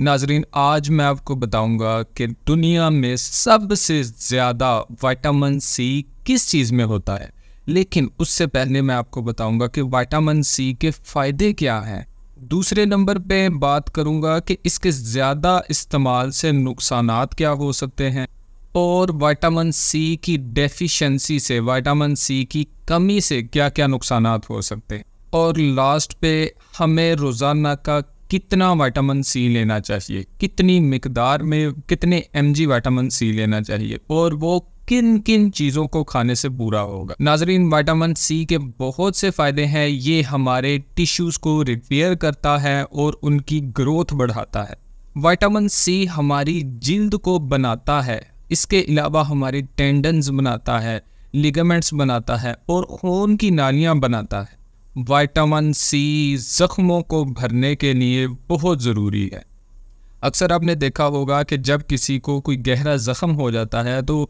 नाजरीन आज मैं आपको बताऊंगा कि दुनिया में सबसे ज़्यादा विटामिन सी किस चीज़ में होता है लेकिन उससे पहले मैं आपको बताऊंगा कि विटामिन सी के फ़ायदे क्या हैं दूसरे नंबर पे बात करूंगा कि इसके ज़्यादा इस्तेमाल से नुकसान क्या हो सकते हैं और विटामिन सी की डेफिशिएंसी से विटामिन सी की कमी से क्या क्या नुकसान हो सकते हैं और लास्ट पे हमें रोज़ाना का कितना वाइटामिन सी लेना चाहिए कितनी मकदार में कितने एम जी वाइटामिन सी लेना चाहिए और वो किन किन चीज़ों को खाने से बुरा होगा नाजरीन वाइटामिन सी के बहुत से फ़ायदे हैं ये हमारे टिश्यूज़ को रिपेयर करता है और उनकी ग्रोथ बढ़ाता है वाइटामिन सी हमारी जिल्द को बनाता है इसके अलावा हमारे टेंडन्स बनाता है लिगामेंट्स बनाता है और खून की नालियाँ बनाता है वाइटामिन सी ज़ख्मों को भरने के लिए बहुत ज़रूरी है अक्सर आपने देखा होगा कि जब किसी को कोई गहरा जख्म हो जाता है तो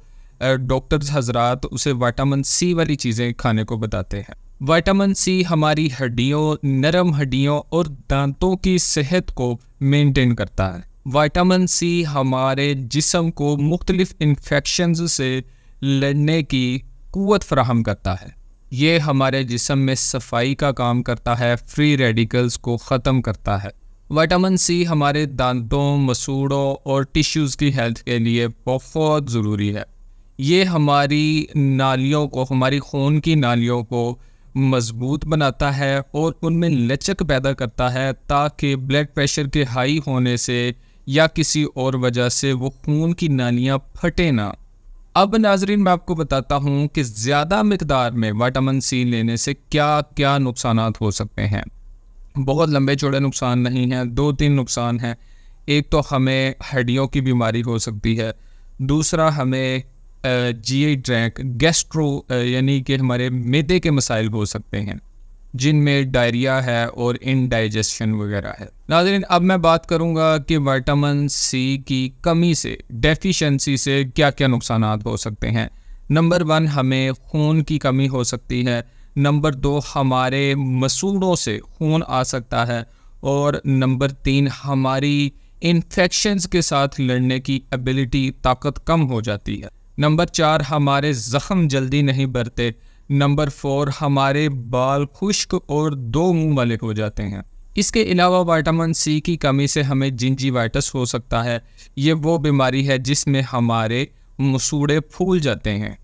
डॉक्टर्स हजरात उसे वाइटामिन सी वाली चीज़ें खाने को बताते हैं वाइटामिन सी हमारी हड्डियों नरम हड्डियों और दांतों की सेहत को मेंटेन करता है वाइटामिन सी हमारे जिसम को मुख्तलिफ इन्फेक्शन से लड़ने की क़ुत फ्राहम करता है ये हमारे जिसम में सफाई का काम करता है फ्री रेडिकल्स को ख़त्म करता है विटामिन सी हमारे दांतों मसूड़ों और टिश्यूज़ की हेल्थ के लिए बहुत ज़रूरी है ये हमारी नालियों को हमारी खून की नालियों को मजबूत बनाता है और उनमें लचक पैदा करता है ताकि ब्लड प्रेशर के हाई होने से या किसी और वजह से वो खून की नालियाँ फटे ना अब नाजरीन मैं आपको बताता हूँ कि ज़्यादा मकदार में वाइटामिन सी लेने से क्या क्या नुकसान हो सकते हैं बहुत लंबे चौड़े नुकसान नहीं हैं दो तीन नुकसान हैं एक तो हमें हड्डियों की बीमारी हो सकती है दूसरा हमें जी आई ट्रैक गैस्ट्रो यानी कि हमारे मेदे के मसाइल हो सकते हैं जिनमें डायरिया है और इनडाइजेशन वगैरह है नाजरीन अब मैं बात करूंगा कि वाइटामिन सी की कमी से डेफिशिएंसी से क्या क्या नुकसान हो सकते हैं नंबर वन हमें खून की कमी हो सकती है नंबर दो हमारे मसूड़ों से खून आ सकता है और नंबर तीन हमारी इन्फेक्शंस के साथ लड़ने की एबिलिटी ताकत कम हो जाती है नंबर चार हमारे जख्म जल्दी नहीं बढ़ते नंबर फोर हमारे बाल खुश्क और दो मुंह वाले हो जाते हैं इसके अलावा वाइटामिन सी की कमी से हमें जिंजीवाइटस हो सकता है ये वो बीमारी है जिसमें हमारे मसूड़े फूल जाते हैं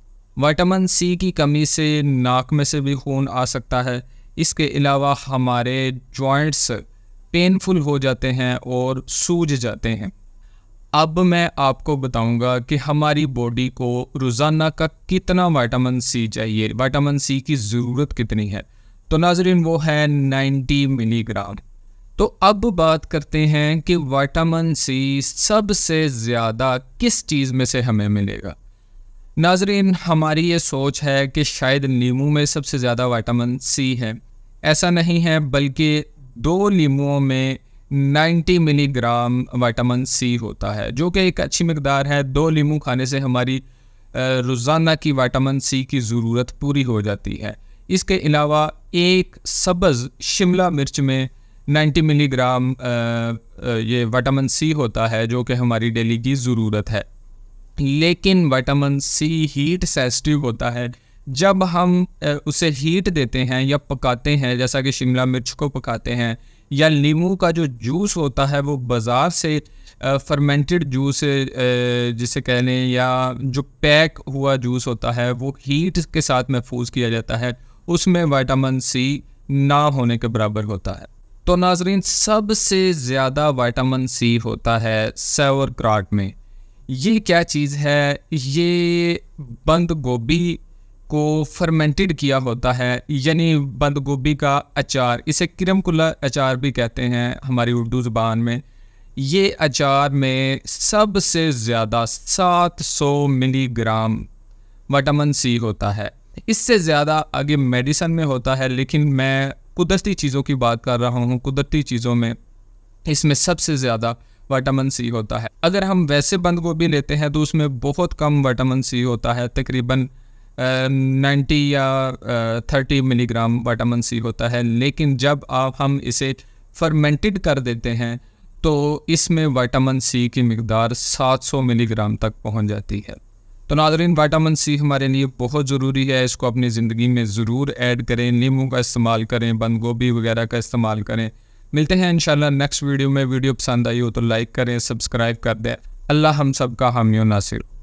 वाइटामिन सी की कमी से नाक में से भी खून आ सकता है इसके अलावा हमारे जॉइंट्स पेनफुल हो जाते हैं और सूज जाते हैं अब मैं आपको बताऊंगा कि हमारी बॉडी को रोज़ाना का कितना वाइटामिन सी चाहिए वाइटामिन सी की ज़रूरत कितनी है तो नाजरीन वो है 90 मिलीग्राम तो अब बात करते हैं कि वाइटामिन सी सबसे ज़्यादा किस चीज़ में से हमें मिलेगा नाजरीन हमारी ये सोच है कि शायद नींबू में सबसे ज़्यादा वाइटामिन सी है ऐसा नहीं है बल्कि दो नींबुओं में 90 मिलीग्राम विटामिन सी होता है जो कि एक अच्छी मकदार है दो लीमू खाने से हमारी रोज़ाना की विटामिन सी की ज़रूरत पूरी हो जाती है इसके अलावा एक सब्ज़ शिमला मिर्च में 90 मिलीग्राम ये विटामिन सी होता है जो कि हमारी डेली की ज़रूरत है लेकिन विटामिन सी हीट सेंसिटिव होता है जब हम उसे हीट देते हैं या पकाते हैं जैसा कि शिमला मिर्च को पकाते हैं या नींबू का जो जूस होता है वो बाज़ार से फर्मेंटेड जूस जिसे कह लें या जो पैक हुआ जूस होता है वो हीट के साथ महफूज किया जाता है उसमें वाइटामिन सी ना होने के बराबर होता है तो नाजरीन सबसे ज़्यादा वाइटामिन सी होता है सेवर क्राट में ये क्या चीज़ है ये बंद गोभी को फर्मेंटेड किया होता है यानी बंद गोभी का अचार इसे कुल्ला अचार भी कहते हैं हमारी उर्दू ज़बान में ये अचार में सबसे ज़्यादा 700 मिलीग्राम विटामिन सी होता है इससे ज़्यादा आगे मेडिसन में होता है लेकिन मैं कुदरती चीज़ों की बात कर रहा हूँ कुदरती चीज़ों में इसमें सबसे ज़्यादा विटामिन सी होता है अगर हम वैसे बंद गोभी लेते हैं तो उसमें बहुत कम वाटामिन सी होता है तकरीबन नाइन्टी या थर्टी मिलीग्राम वाइटामिन सी होता है लेकिन जब आप हम इसे फर्मेंटेड कर देते हैं तो इसमें वाइटामिन सी की मकदार 700 मिलीग्राम तक पहुंच जाती है तो नाजरीन वाइटामिन सी हमारे लिए बहुत ज़रूरी है इसको अपनी ज़िंदगी में ज़रूर ऐड करें नींबू का इस्तेमाल करें बंद गोभी वगैरह का इस्तेमाल करें मिलते हैं इंशाल्लाह नेक्स्ट वीडियो में वीडियो पसंद आई हो तो लाइक करें सब्सक्राइब कर दें अल्लाह हम सब का हामियों नासिर